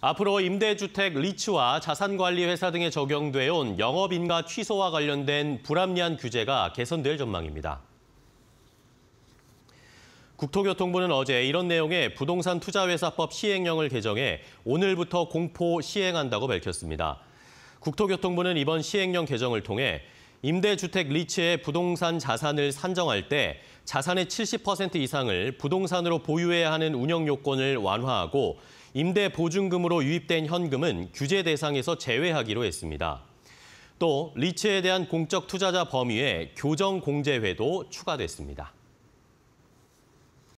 앞으로 임대주택 리츠와 자산관리회사 등에 적용돼 온 영업인가 취소와 관련된 불합리한 규제가 개선될 전망입니다. 국토교통부는 어제 이런 내용의 부동산 투자회사법 시행령을 개정해 오늘부터 공포 시행한다고 밝혔습니다. 국토교통부는 이번 시행령 개정을 통해 임대주택 리츠의 부동산 자산을 산정할 때 자산의 70% 이상을 부동산으로 보유해야 하는 운영 요건을 완화하고 임대 보증금으로 유입된 현금은 규제 대상에서 제외하기로 했습니다. 또 리츠에 대한 공적 투자자 범위에 교정 공제회도 추가됐습니다.